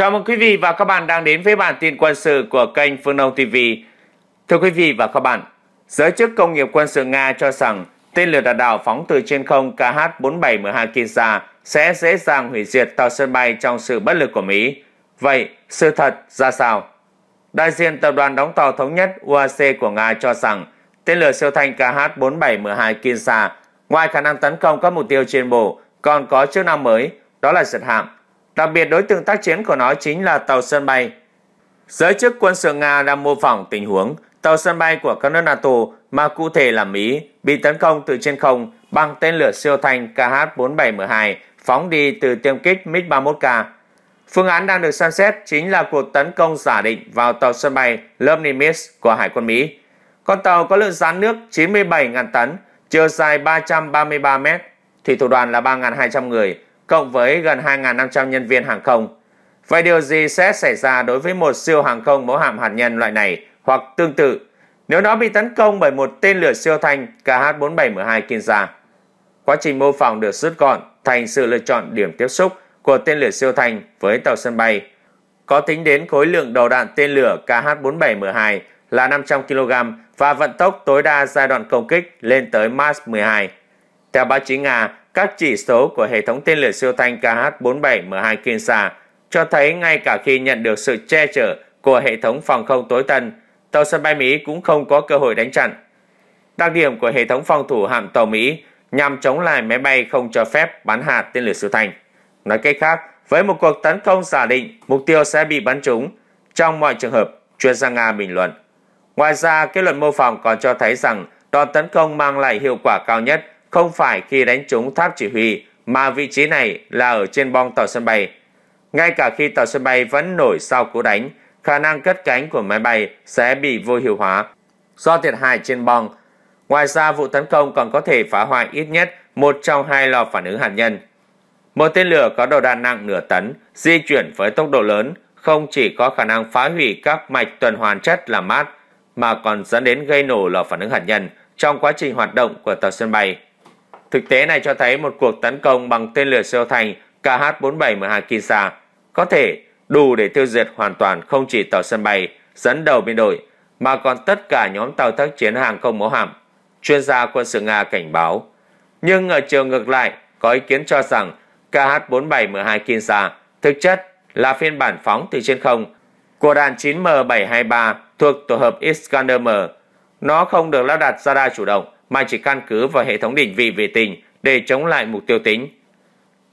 Chào mừng quý vị và các bạn đang đến với bản tin quân sự của kênh Phương Đông TV. Thưa quý vị và các bạn, giới chức công nghiệp quân sự Nga cho rằng tên lửa đạn đạo phóng từ trên không KH-47M2 Kinza sẽ dễ dàng hủy diệt tàu sân bay trong sự bất lực của Mỹ. Vậy, sự thật ra sao? Đại diện tập đoàn đóng tàu thống nhất UAC của Nga cho rằng tên lửa siêu thanh KH-47M2 Kinza ngoài khả năng tấn công các mục tiêu trên bộ còn có chức năng mới, đó là giật hạm Đặc biệt đối tượng tác chiến của nó chính là tàu sân bay. Giới chức quân sự Nga đang mô phỏng tình huống tàu sân bay của các nước NATO mà cụ thể là Mỹ bị tấn công từ trên không bằng tên lửa siêu thanh KH-47M2 phóng đi từ tiêm kích MiG-31K. Phương án đang được xem xét chính là cuộc tấn công giả định vào tàu sân bay Lumnimitz của Hải quân Mỹ. Con tàu có lượng rán nước 97.000 tấn, chiều dài 333 mét, thủy thủ đoàn là 3.200 người, cộng với gần 2.500 nhân viên hàng không. Vậy điều gì sẽ xảy ra đối với một siêu hàng không mẫu hạm hạt nhân loại này hoặc tương tự nếu nó bị tấn công bởi một tên lửa siêu thanh KH-47M2 Kinza? Quá trình mô phỏng được rút gọn thành sự lựa chọn điểm tiếp xúc của tên lửa siêu thanh với tàu sân bay. Có tính đến khối lượng đầu đạn tên lửa KH-47M2 là 500 kg và vận tốc tối đa giai đoạn công kích lên tới Mach 12. Theo báo chí Nga, các chỉ số của hệ thống tên lửa siêu thanh KH-47M2 Kinsa cho thấy ngay cả khi nhận được sự che chở của hệ thống phòng không tối tân, tàu sân bay Mỹ cũng không có cơ hội đánh chặn. Đặc điểm của hệ thống phòng thủ hạm tàu Mỹ nhằm chống lại máy bay không cho phép bắn hạt tên lửa siêu thanh. Nói cách khác, với một cuộc tấn công giả định, mục tiêu sẽ bị bắn trúng trong mọi trường hợp, chuyên gia Nga bình luận. Ngoài ra, kết luận mô phỏng còn cho thấy rằng đòn tấn công mang lại hiệu quả cao nhất không phải khi đánh trúng tháp chỉ huy mà vị trí này là ở trên bong tàu sân bay. Ngay cả khi tàu sân bay vẫn nổi sau cú đánh, khả năng cất cánh của máy bay sẽ bị vô hiệu hóa do thiệt hại trên bong. Ngoài ra, vụ tấn công còn có thể phá hoại ít nhất một trong hai lò phản ứng hạt nhân. Một tên lửa có đầu đạn nặng nửa tấn, di chuyển với tốc độ lớn, không chỉ có khả năng phá hủy các mạch tuần hoàn chất làm mát, mà còn dẫn đến gây nổ lò phản ứng hạt nhân trong quá trình hoạt động của tàu sân bay. Thực tế này cho thấy một cuộc tấn công bằng tên lửa siêu thanh KH-47M2 Kinsa có thể đủ để tiêu diệt hoàn toàn không chỉ tàu sân bay dẫn đầu biên đội mà còn tất cả nhóm tàu tác chiến hàng không mẫu hạm. Chuyên gia quân sự Nga cảnh báo. Nhưng ở chiều ngược lại, có ý kiến cho rằng KH-47M2 Kinsa thực chất là phiên bản phóng từ trên không của đạn 9M723 thuộc tổ hợp Iskander-M. Nó không được lắp đặt radar chủ động, mà chỉ căn cứ vào hệ thống định vị vệ tinh để chống lại mục tiêu tính.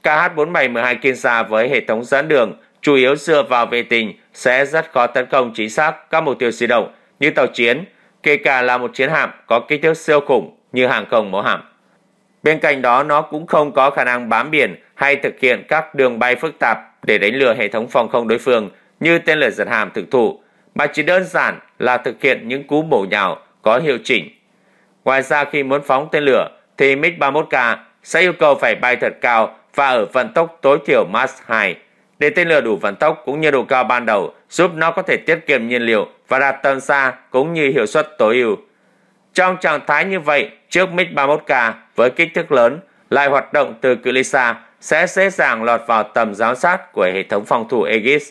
KH-47M2 Kinza với hệ thống dẫn đường chủ yếu dựa vào vệ tinh sẽ rất khó tấn công chính xác các mục tiêu di động như tàu chiến, kể cả là một chiến hạm có kích thước siêu khủng như hàng không mẫu hạm. Bên cạnh đó nó cũng không có khả năng bám biển hay thực hiện các đường bay phức tạp để đánh lừa hệ thống phòng không đối phương như tên lửa giật hàm thực thụ, mà chỉ đơn giản là thực hiện những cú bổ nhào có hiệu chỉnh Ngoài ra khi muốn phóng tên lửa thì MiG-31K sẽ yêu cầu phải bay thật cao và ở vận tốc tối thiểu Mach 2 để tên lửa đủ vận tốc cũng như độ cao ban đầu giúp nó có thể tiết kiệm nhiên liệu và đạt tầm xa cũng như hiệu suất tối ưu. Trong trạng thái như vậy, chiếc MiG-31K với kích thước lớn lại hoạt động từ cự ly xa sẽ dễ dàng lọt vào tầm giám sát của hệ thống phòng thủ Aegis,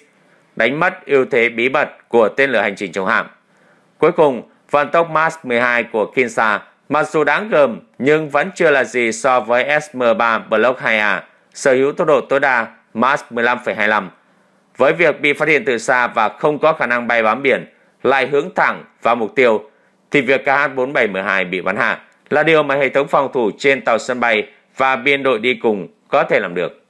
đánh mất ưu thế bí mật của tên lửa hành trình chống hạm. Cuối cùng, vận tốc Mach 12 của Kinsa, mặc dù đáng gờm nhưng vẫn chưa là gì so với SM3 Block 2A, sở hữu tốc độ tối đa Mach 15,25. Với việc bị phát hiện từ xa và không có khả năng bay bám biển, lại hướng thẳng vào mục tiêu, thì việc KH-47M2 bị bắn hạ là điều mà hệ thống phòng thủ trên tàu sân bay và biên đội đi cùng có thể làm được.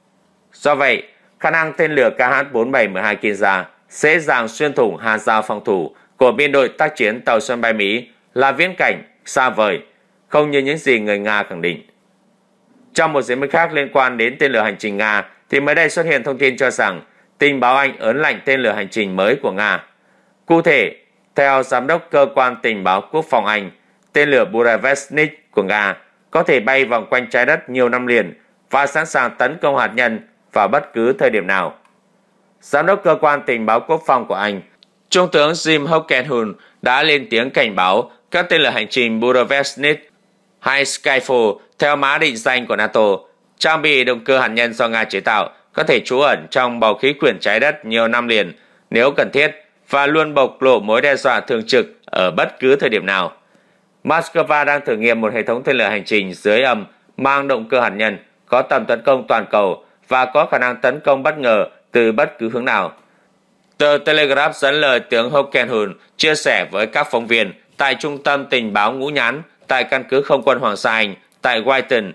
Do vậy, khả năng tên lửa KH-47M2 Kinza dễ dàng xuyên thủng hàng rào phòng thủ của biên đội tác chiến tàu sân bay Mỹ là viễn cảnh, xa vời, không như những gì người Nga khẳng định. Trong một diễn biến khác liên quan đến tên lửa hành trình Nga thì mới đây xuất hiện thông tin cho rằng tình báo Anh ấn lạnh tên lửa hành trình mới của Nga. Cụ thể, theo Giám đốc Cơ quan Tình báo Quốc phòng Anh, tên lửa Burevestnik của Nga có thể bay vòng quanh trái đất nhiều năm liền và sẵn sàng tấn công hạt nhân vào bất cứ thời điểm nào. Giám đốc Cơ quan Tình báo Quốc phòng của Anh Trung tướng Jim Hockenhun đã lên tiếng cảnh báo các tên lửa hành trình Budapestnik hay Skyfall theo mã định danh của NATO, trang bị động cơ hạt nhân do Nga chế tạo có thể trú ẩn trong bầu khí quyển trái đất nhiều năm liền nếu cần thiết và luôn bộc lộ mối đe dọa thường trực ở bất cứ thời điểm nào. Moscow đang thử nghiệm một hệ thống tên lửa hành trình dưới âm mang động cơ hạt nhân có tầm tấn công toàn cầu và có khả năng tấn công bất ngờ từ bất cứ hướng nào. Tờ Telegraph dẫn lời tướng Hockenhurn chia sẻ với các phóng viên tại Trung tâm Tình báo Ngũ Nhán tại căn cứ không quân Hoàng Sa Anh tại Brighton.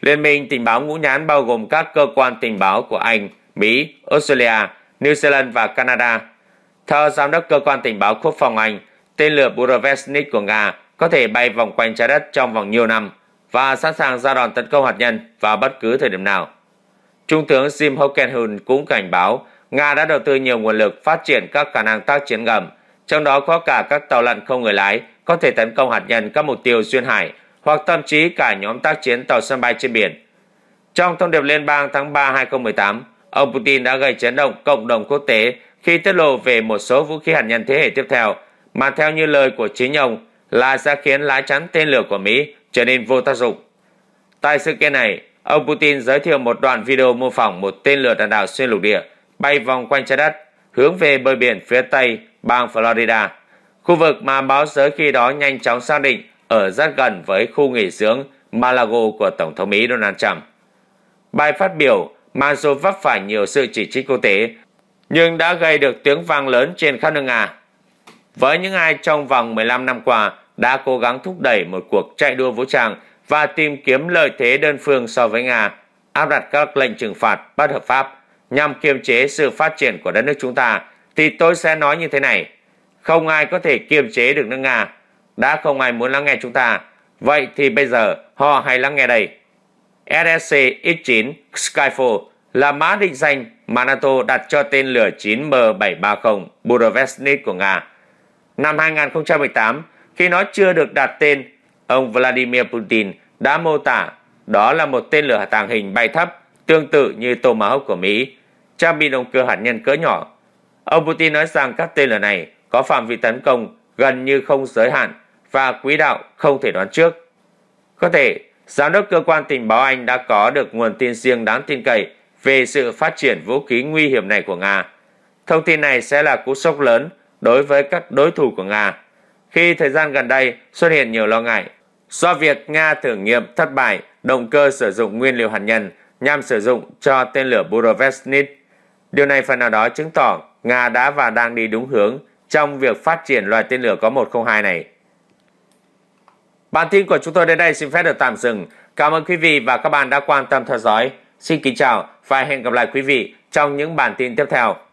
Liên minh tình báo Ngũ Nhán bao gồm các cơ quan tình báo của Anh, Mỹ, Australia, New Zealand và Canada. Theo Giám đốc Cơ quan Tình báo Quốc phòng Anh, tên lửa Burovesnik của Nga có thể bay vòng quanh trái đất trong vòng nhiều năm và sẵn sàng ra đòn tấn công hạt nhân vào bất cứ thời điểm nào. Trung tướng Jim Hockenhund cũng cảnh báo Nga đã đầu tư nhiều nguồn lực phát triển các khả năng tác chiến ngầm, trong đó có cả các tàu lặn không người lái có thể tấn công hạt nhân các mục tiêu xuyên hải hoặc thậm chí cả nhóm tác chiến tàu sân bay trên biển. Trong thông điệp liên bang tháng 3 2018, ông Putin đã gây chấn động cộng đồng quốc tế khi tiết lộ về một số vũ khí hạt nhân thế hệ tiếp theo mà theo như lời của chính ông là sẽ khiến lá chắn tên lửa của Mỹ trở nên vô tác dụng. Tại sự kiện này, ông Putin giới thiệu một đoạn video mô phỏng một tên lửa đạn đạo xuyên lục địa bay vòng quanh trái đất, hướng về bờ biển phía tây bang Florida. Khu vực mà báo giới khi đó nhanh chóng xác định ở rất gần với khu nghỉ dưỡng Malago của Tổng thống Mỹ Donald Trump. Bài phát biểu mặc dù vấp phải nhiều sự chỉ trích quốc tế, nhưng đã gây được tiếng vang lớn trên khắp nước Nga. Với những ai trong vòng 15 năm qua đã cố gắng thúc đẩy một cuộc chạy đua vũ trang và tìm kiếm lợi thế đơn phương so với Nga, áp đặt các lệnh trừng phạt bất hợp pháp nhằm kiềm chế sự phát triển của đất nước chúng ta thì tôi sẽ nói như thế này. Không ai có thể kiềm chế được nước Nga. Đã không ai muốn lắng nghe chúng ta. Vậy thì bây giờ họ hãy lắng nghe đây. RSC X9 Skyfall là mã định danh mà NATO đặt cho tên lửa 9M730 Burovestnik của Nga. Năm 2018, khi nó chưa được đặt tên, ông Vladimir Putin đã mô tả đó là một tên lửa tàng hình bay thấp tương tự như Tomahawk của Mỹ trang bị động cơ hạt nhân cỡ nhỏ. Ông Putin nói rằng các tên lửa này có phạm vi tấn công gần như không giới hạn và quỹ đạo không thể đoán trước. Có thể, giám đốc cơ quan tình báo Anh đã có được nguồn tin riêng đáng tin cậy về sự phát triển vũ khí nguy hiểm này của Nga. Thông tin này sẽ là cú sốc lớn đối với các đối thủ của Nga. Khi thời gian gần đây xuất hiện nhiều lo ngại do việc Nga thử nghiệm thất bại động cơ sử dụng nguyên liệu hạt nhân nhằm sử dụng cho tên lửa Burovestnik Điều này phần nào đó chứng tỏ Nga đã và đang đi đúng hướng trong việc phát triển loại tên lửa có 102 này. Bản tin của chúng tôi đến đây xin phép được tạm dừng. Cảm ơn quý vị và các bạn đã quan tâm theo dõi. Xin kính chào và hẹn gặp lại quý vị trong những bản tin tiếp theo.